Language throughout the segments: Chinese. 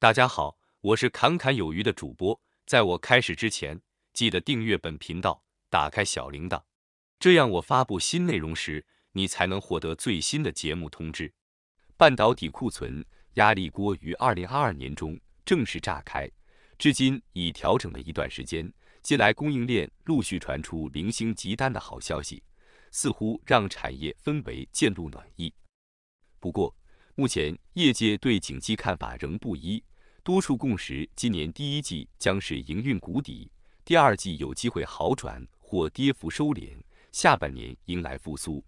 大家好，我是侃侃有余的主播。在我开始之前，记得订阅本频道，打开小铃铛，这样我发布新内容时，你才能获得最新的节目通知。半导体库存压力锅于二零二二年中正式炸开，至今已调整了一段时间。近来供应链陆续传出零星急单的好消息，似乎让产业氛围渐露暖意。不过，目前，业界对景气看法仍不一，多数共识今年第一季将是营运谷底，第二季有机会好转或跌幅收敛，下半年迎来复苏。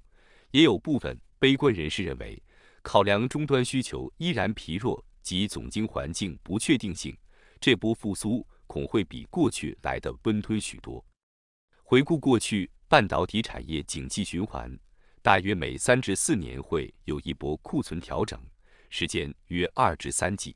也有部分悲观人士认为，考量终端需求依然疲弱及总经环境不确定性，这波复苏恐会比过去来的温吞许多。回顾过去，半导体产业景气循环。大约每三至四年会有一波库存调整，时间约二至三季。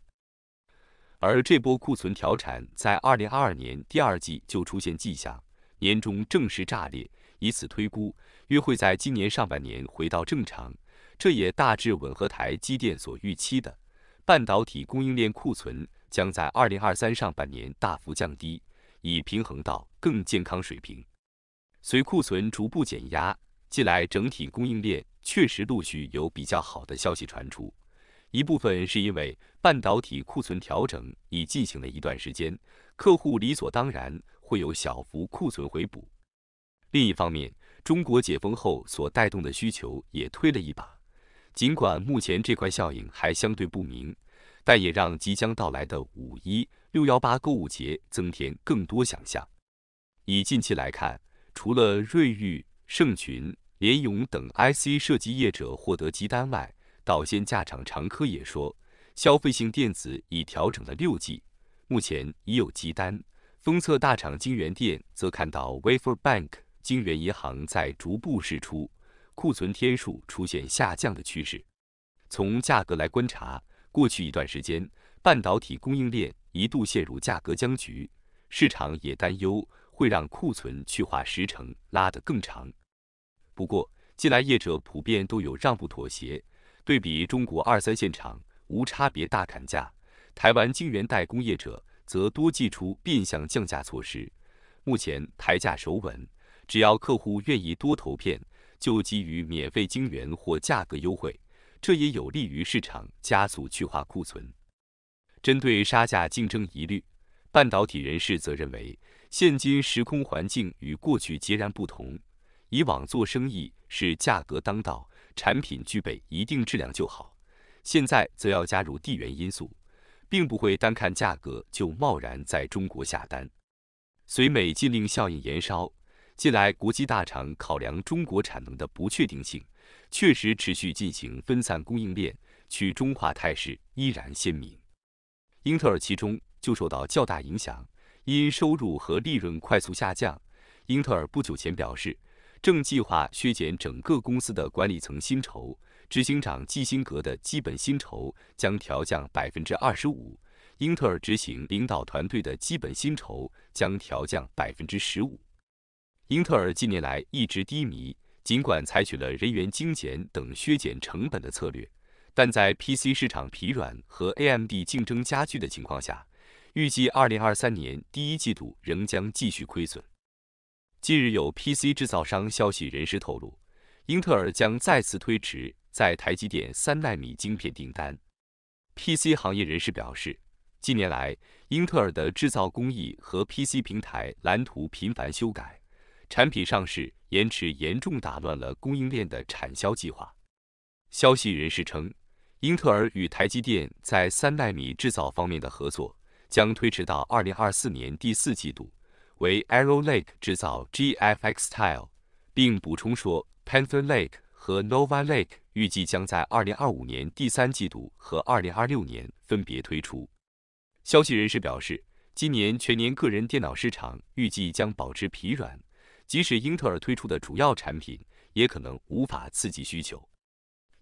而这波库存调产在二零二二年第二季就出现迹象，年终正式炸裂。以此推估，约会在今年上半年回到正常。这也大致吻合台积电所预期的，半导体供应链库存将在二零二三上半年大幅降低，以平衡到更健康水平。随库存逐步减压。近来，整体供应链确实陆续有比较好的消息传出，一部分是因为半导体库存调整已进行了一段时间，客户理所当然会有小幅库存回补。另一方面，中国解封后所带动的需求也推了一把。尽管目前这块效应还相对不明，但也让即将到来的五一、六幺八购物节增添更多想象。以近期来看，除了瑞昱、盛群。联咏等 IC 设计业者获得积单外，导线价厂常科也说，消费性电子已调整了六季，目前已有积单。封测大厂晶圆店则看到 Wafer Bank 晶圆银行在逐步释出库存天数出现下降的趋势。从价格来观察，过去一段时间半导体供应链一度陷入价格僵局，市场也担忧会让库存去化时程拉得更长。不过，近来业者普遍都有让步妥协。对比中国二三线厂无差别大砍价，台湾晶圆代工业者则多祭出变相降价措施。目前台价守稳，只要客户愿意多投片，就给予免费晶圆或价格优惠。这也有利于市场加速去化库存。针对杀价竞争疑虑，半导体人士则认为，现今时空环境与过去截然不同。以往做生意是价格当道，产品具备一定质量就好。现在则要加入地缘因素，并不会单看价格就贸然在中国下单。随美禁令效应延烧，近来国际大厂考量中国产能的不确定性，确实持续进行分散供应链、去中化态势依然鲜明。英特尔其中就受到较大影响，因收入和利润快速下降。英特尔不久前表示。正计划削减整个公司的管理层薪酬，执行长基辛格的基本薪酬将调降百分之二十五，英特尔执行领导团队的基本薪酬将调降百分之十五。英特尔近年来一直低迷，尽管采取了人员精简等削减成本的策略，但在 PC 市场疲软和 AMD 竞争加剧的情况下，预计二零二三年第一季度仍将继续亏损。近日，有 PC 制造商消息人士透露，英特尔将再次推迟在台积电三纳米晶片订单。PC 行业人士表示，近年来，英特尔的制造工艺和 PC 平台蓝图频繁修改，产品上市延迟严重打乱了供应链的产销计划。消息人士称，英特尔与台积电在三纳米制造方面的合作将推迟到2024年第四季度。为 Arrow Lake 制造 GFX Tile，并补充说 Panther Lake 和 Nova Lake 预计将在2025年第三季度和2026年分别推出。消息人士表示，今年全年个人电脑市场预计将保持疲软，即使英特尔推出的主要产品也可能无法刺激需求。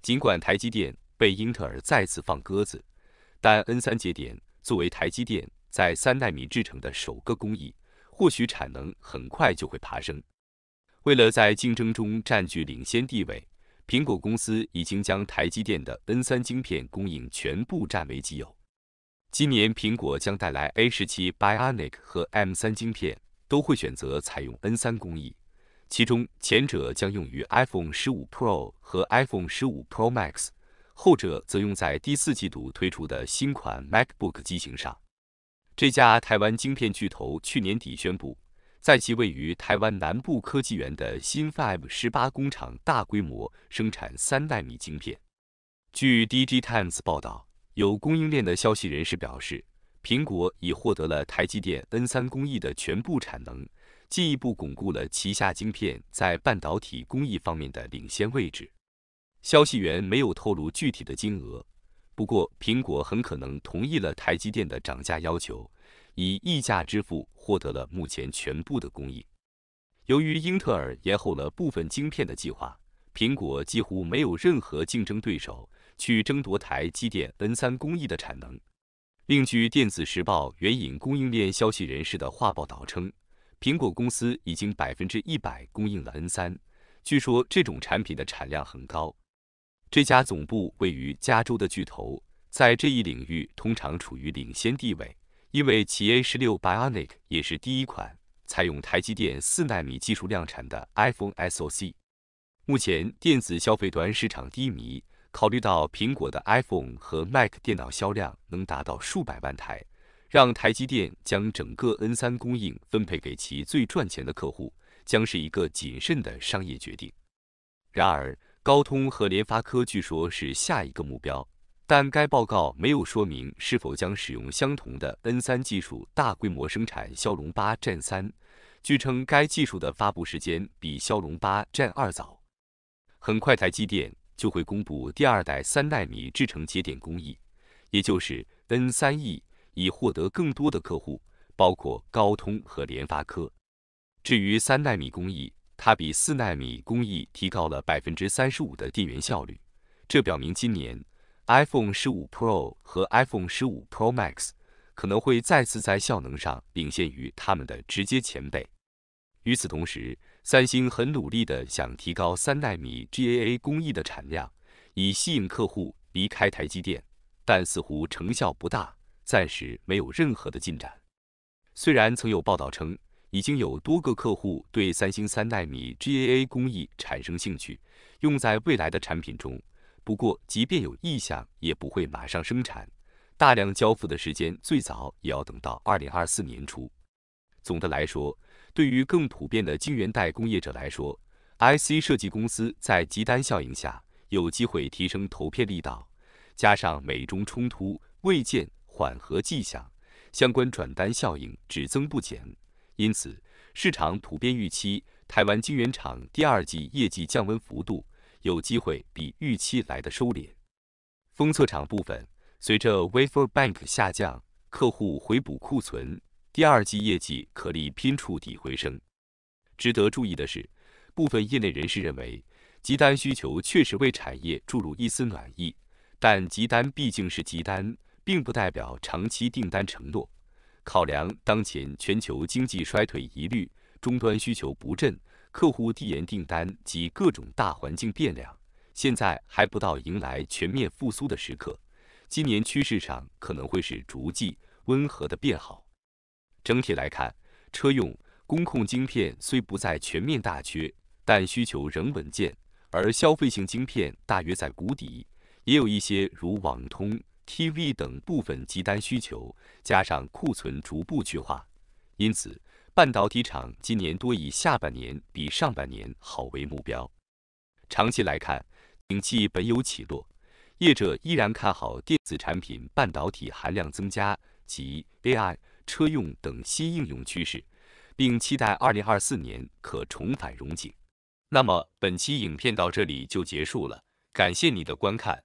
尽管台积电被英特尔再次放鸽子，但 N3 节点作为台积电在三纳米制成的首个工艺。或许产能很快就会爬升。为了在竞争中占据领先地位，苹果公司已经将台积电的 N3 晶片供应全部占为己有。今年苹果将带来 A17 Bionic 和 M3 晶片，都会选择采用 N3 工艺。其中前者将用于 iPhone 15 Pro 和 iPhone 15 Pro Max，后者则用在第四季度推出的新款 MacBook 机型上。这家台湾晶片巨头去年底宣布，在其位于台湾南部科技园的新 Five 十八工厂大规模生产三纳米晶片。据 DigiTimes 报道，有供应链的消息人士表示，苹果已获得了台积电 N 三工艺的全部产能，进一步巩固了旗下晶片在半导体工艺方面的领先位置。消息源没有透露具体的金额。不过，苹果很可能同意了台积电的涨价要求，以溢价支付获得了目前全部的供应。由于英特尔延后了部分晶片的计划，苹果几乎没有任何竞争对手去争夺台积电 N3 工艺的产能。另据《电子时报》援引供应链消息人士的话报道称，苹果公司已经百分之一百供应了 N3，据说这种产品的产量很高。这家总部位于加州的巨头在这一领域通常处于领先地位，因为其 A 十六 Bionic 也是第一款采用台积电四纳米技术量产的 iPhone SoC。目前，电子消费端市场低迷，考虑到苹果的 iPhone 和 Mac 电脑销量能达到数百万台，让台积电将整个 N 三供应分配给其最赚钱的客户，将是一个谨慎的商业决定。然而，高通和联发科据说是下一个目标，但该报告没有说明是否将使用相同的 N3 技术大规模生产骁龙八 Gen 3。据称，该技术的发布时间比骁龙八 Gen 二早。很快，台积电就会公布第二代三纳米制程节点工艺，也就是 N3E，以获得更多的客户，包括高通和联发科。至于三纳米工艺，它比四纳米工艺提高了百分之三十五的电源效率，这表明今年 iPhone 十五 Pro 和 iPhone 十五 Pro Max 可能会再次在效能上领先于他们的直接前辈。与此同时，三星很努力地想提高三纳米 GAA 工艺的产量，以吸引客户离开台积电，但似乎成效不大，暂时没有任何的进展。虽然曾有报道称，已经有多个客户对三星三纳米 GAA 工艺产生兴趣，用在未来的产品中。不过，即便有意向，也不会马上生产，大量交付的时间最早也要等到2024年初。总的来说，对于更普遍的晶圆代工业者来说，IC 设计公司在集单效应下有机会提升投片力道，加上美中冲突未见缓和迹象，相关转单效应只增不减。因此，市场普遍预期台湾晶圆厂第二季业绩降温幅度有机会比预期来的收敛。封测厂部分，随着 wafer bank 下降，客户回补库存，第二季业绩可力拼触底回升。值得注意的是，部分业内人士认为，集单需求确实为产业注入一丝暖意，但集单毕竟是集单，并不代表长期订单承诺。考量当前全球经济衰退疑虑、终端需求不振、客户递延订单及各种大环境变量，现在还不到迎来全面复苏的时刻。今年趋势上可能会是逐季温和的变好。整体来看，车用工控晶片虽不再全面大缺，但需求仍稳健；而消费性晶片大约在谷底，也有一些如网通。TV 等部分急单需求，加上库存逐步去化，因此半导体厂今年多以下半年比上半年好为目标。长期来看，景气本有起落，业者依然看好电子产品半导体含量增加及 AI、车用等新应用趋势，并期待2024年可重返荣景。那么本期影片到这里就结束了，感谢你的观看。